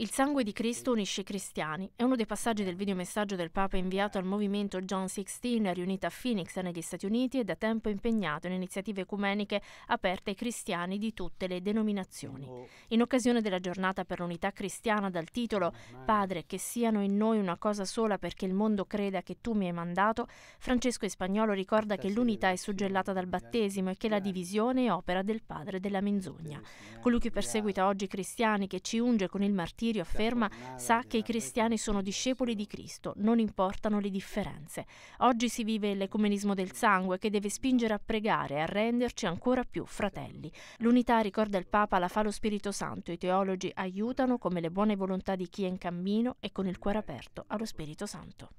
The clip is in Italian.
Il sangue di Cristo unisce i cristiani è uno dei passaggi del videomessaggio del Papa inviato al movimento John 16 riunito a Phoenix negli Stati Uniti e da tempo impegnato in iniziative ecumeniche aperte ai cristiani di tutte le denominazioni. In occasione della giornata per l'unità cristiana dal titolo Padre che siano in noi una cosa sola perché il mondo creda che tu mi hai mandato, Francesco Ispagnolo ricorda che l'unità è suggellata dal battesimo e che la divisione è opera del padre della menzogna. Colui che perseguita oggi i cristiani, che ci unge con il martirio Porfirio afferma, sa che i cristiani sono discepoli di Cristo, non importano le differenze. Oggi si vive l'ecumenismo del sangue che deve spingere a pregare, e a renderci ancora più fratelli. L'unità, ricorda il Papa, la fa lo Spirito Santo. I teologi aiutano come le buone volontà di chi è in cammino e con il cuore aperto allo Spirito Santo.